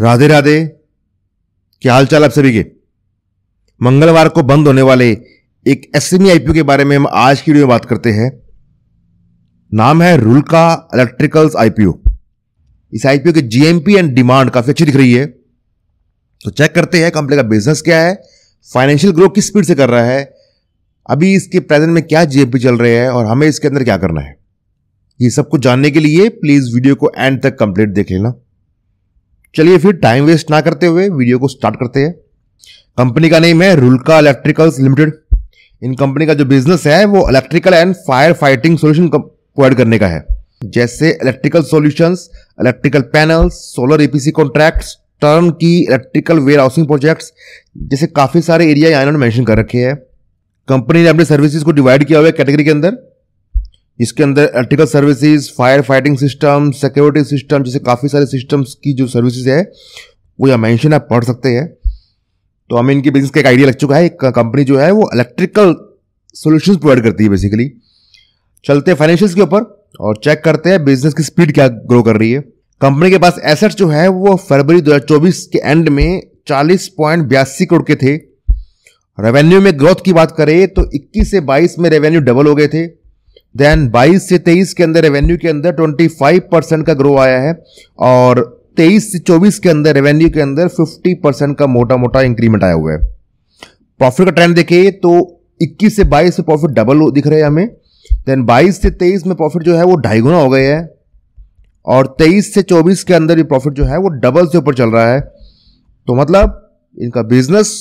राधे राधे क्या हाल चाल आप सभी के मंगलवार को बंद होने वाले एक एस एम आईपीओ के बारे में हम आज की वीडियो में बात करते हैं नाम है रुलका इलेक्ट्रिकल्स आईपीओ इस आईपीओ के जीएमपी एंड डिमांड काफी अच्छी दिख रही है तो चेक करते हैं कंपनी का बिजनेस क्या है फाइनेंशियल ग्रोथ किस स्पीड से कर रहा है अभी इसके प्रेजेंट में क्या जीएमपी चल रहे हैं और हमें इसके अंदर क्या करना है ये सब कुछ जानने के लिए प्लीज वीडियो को एंड तक कंप्लीट देख लेना चलिए फिर टाइम वेस्ट ना करते हुए वीडियो को स्टार्ट करते हैं कंपनी का नेम है रुलका इलेक्ट्रिकल्स लिमिटेड इन कंपनी का जो बिजनेस है वो electrical and fire fighting solution provide करने का है जैसे electrical solution electrical panels solar APC contracts term की इलेक्ट्रिकल वेयर हाउसिंग प्रोजेक्ट्स जैसे काफ़ी सारे एरिया इन्होंने मैंशन कर रखे हैं कंपनी ने अपने सर्विसेज को डिवाइड किया हुआ है कैटेगरी के अंदर इसके अंदर electrical services fire fighting system security system जैसे काफ़ी सारे सिस्टम्स की जो सर्विसेज है वो यहाँ मैंशन आप पढ़ सकते हैं तो हमें इनके बिजनेस का एक आइडिया लग चुका है एक कंपनी जो है वो इलेक्ट्रिकल सोल्यूशन प्रोवाइड करती है बेसिकली चलते हैं फाइनेंशियल्स के ऊपर और चेक करते हैं बिजनेस की स्पीड क्या ग्रो कर रही है कंपनी के पास एसेट जो है वो फरवरी 2024 के एंड में चालीस पॉइंट बयासी करोड़ के थे रेवेन्यू में ग्रोथ की बात करें तो 21 से 22 में रेवेन्यू डबल हो गए थे देन 22 से 23 के अंदर रेवेन्यू के अंदर 25 परसेंट का ग्रो आया है और 23 से 24 के अंदर रेवेन्यू के अंदर 50 परसेंट का मोटा मोटा इंक्रीमेंट आया हुआ है प्रॉफिट का ट्रेंड देखिए तो 21 से 22 में प्रॉफिट डबल दिख रहे हैं हमें देन 22 से 23 में प्रॉफिट जो है वो ढाई गुना हो गए है और 23 से 24 के अंदर भी प्रॉफिट जो है वो डबल से ऊपर चल रहा है तो मतलब इनका बिजनेस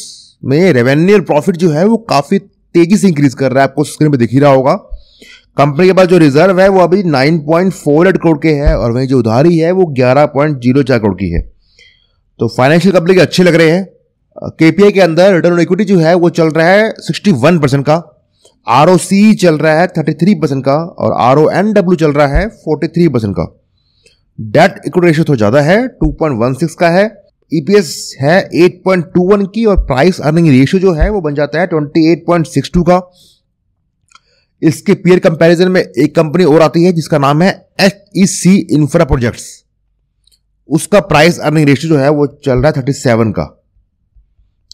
में रेवेन्यू और प्रॉफिट जो है वो काफ़ी तेज़ी से इंक्रीज कर रहा है आपको स्क्रीन पर दिख ही रहा होगा कंपनी के पास जो रिजर्व है वो अभी नाइन एट करोड़ के है और वहीं जो उधारी है वो ग्यारह जीरो चार करोड़ की है तो फाइनेंशियल कंपनी के अच्छे लग रहे हैं केपीआई के अंदर रिटर्न ऑन इक्विटी जो है वो चल रहा है वन परसेंट का आर चल रहा है थ्री परसेंट का और आर चल रहा है फोर्टी थ्री परसेंट का डेट इक्विटी रेशियो थोड़ा ज़्यादा है टू पॉइंट वन सिक्स का है ईपीएस e है एट पॉइंट टू वन की और प्राइस अर्निंग रेशियो जो है वो बन जाता है twenty eight point six two का इसके पीयर कंपैरिजन में एक कंपनी और आती है जिसका नाम है H E C infra projects उसका प्राइस अर्निंग रेशियो जो है वो चल रहा है थर्टी सेवन का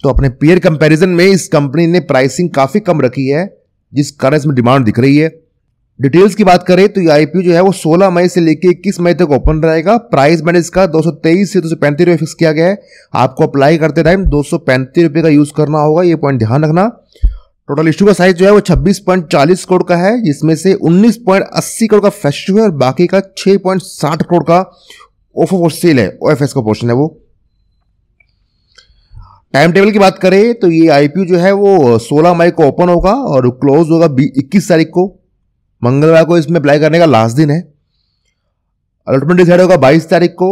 तो अपने पीयर कंपैरिजन में इस कंपनी ने प्राइसिंग काफ़ी कम रखी है जिस कारण इसमें डिमांड दिख रही है डिटेल्स की बात करें तो ये आईपीओ जो है वो 16 मई से लेकर 21 मई तक ओपन रहेगा प्राइस मैंने इसका दो से दो सौ फिक्स किया गया है आपको अप्लाई करते टाइम दो सौ का यूज़ करना होगा ये पॉइंट ध्यान रखना टोटल इशू का साइज जो है वो 26.40 करोड़ का है जिसमें से 19.80 करोड़ का फ्रेश है और बाकी का 6.60 करोड़ का ऑफर फॉर सेल है ओ का पोर्शन है वो टाइम टेबल की बात करें तो ये आईपीओ जो है वो 16 मई को ओपन होगा और क्लोज होगा 21 तारीख को मंगलवार को इसमें अप्लाई करने का लास्ट दिन है अलॉटमेंट डिसाइड होगा 22 तारीख को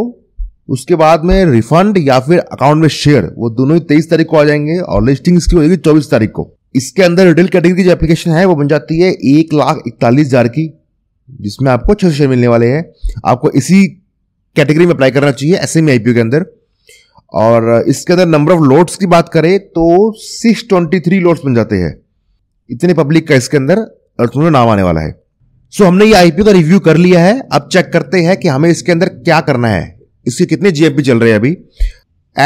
उसके बाद में रिफंड या फिर अकाउंट में शेयर वो दोनों ही 23 तारीख को आ जाएंगे और लिस्टिंग्स की होगी 24 तारीख को इसके अंदर रिटेल कैटेगरी की जो एप्लीकेशन है वो बन जाती है एक लाख इकतालीस हज़ार की जिसमें आपको छह शेयर मिलने वाले हैं आपको इसी कैटेगरी में अप्लाई करना चाहिए एस एम के अंदर और इसके अंदर नंबर ऑफ लोड्स की बात करें तो सिक्स ट्वेंटी थ्री लोड्स बन जाते हैं इतने पब्लिक का इसके अंदर अर्थों नाम आने वाला है सो हमने ये आईपीओ का रिव्यू कर लिया है अब चेक करते हैं कि हमें इसके अंदर क्या करना है इसके कितने जीएमपी चल रहे हैं अभी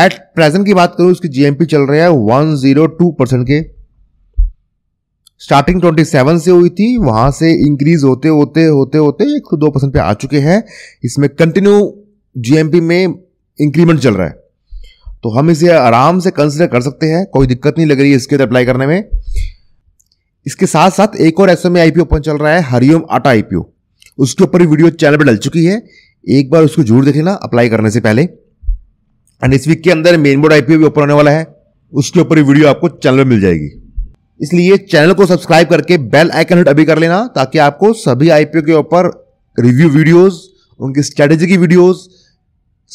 एट प्रेजेंट की बात करूं इसकी जीएमपी चल रहा है वन जीरो टू परसेंट के स्टार्टिंग 27 से हुई थी वहां से इंक्रीज होते होते होते होते एक दो परसेंट पे आ चुके हैं इसमें कंटिन्यू जीएमपी में इंक्रीमेंट चल रहा है तो हम इसे आराम से कंसिडर कर सकते हैं कोई दिक्कत नहीं लग रही है इसके अंदर अप्लाई करने में इसके साथ साथ एक और ऐसे में आईपीओ ओपन चल रहा है हरिओम आटा आईपीओ उसके ऊपर भी वीडियो चैनल पर डल चुकी है एक बार उसको जरूर देख लेना अप्लाई करने से पहले एंड इस वीक के अंदर मेन बोर्ड आईपीओ भी ओपन होने वाला है उसके ऊपर वीडियो आपको चैनल पर मिल जाएगी इसलिए चैनल को सब्सक्राइब करके बेल आइकन हिट अभी कर लेना ताकि आपको सभी आईपीओ के ऊपर रिव्यू वीडियोस उनकी स्ट्रेटेजी की वीडियोस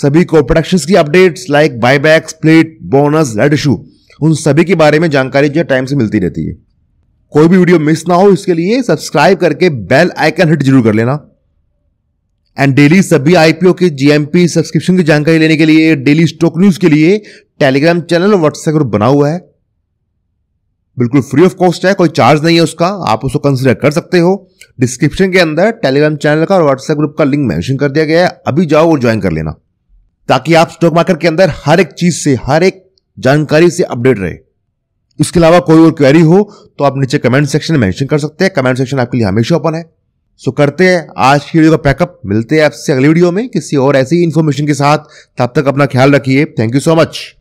सभी को प्रोडक्शन की updates like buyback split bonus रेड इशू उन सभी के बारे में जानकारी जो टाइम से मिलती रहती है कोई भी वीडियो मिस ना हो इसके लिए सब्सक्राइब करके बेल आइकन हिट जरूर कर लेना एंड डेली सभी आईपीओ के जीएमपी सब्सक्रिप्शन की जानकारी लेने के लिए डेली स्टॉक न्यूज के लिए टेलीग्राम चैनल और व्हाट्सएप ग्रुप बना हुआ है बिल्कुल फ्री ऑफ कॉस्ट है कोई चार्ज नहीं है उसका आप उसको कंसिडर कर सकते हो डिस्क्रिप्शन के अंदर टेलीग्राम चैनल का और व्हाट्सएप ग्रुप का लिंक मेंशन कर दिया गया है अभी जाओ और ज्वाइन कर लेना ताकि आप स्टॉक मार्केट के अंदर हर एक चीज से हर एक जानकारी से अपडेट रहे इसके अलावा कोई और क्वेरी हो तो आप नीचे कमेंट सेक्शन में मेंशन कर सकते हैं कमेंट सेक्शन आपके लिए हमेशा ओपन है सो करते हैं आज की वीडियो का पैकअप मिलते हैं आपसे अगली वीडियो में किसी और ऐसी इन्फॉर्मेशन के साथ तब तक अपना ख्याल रखिए थैंक यू सो मच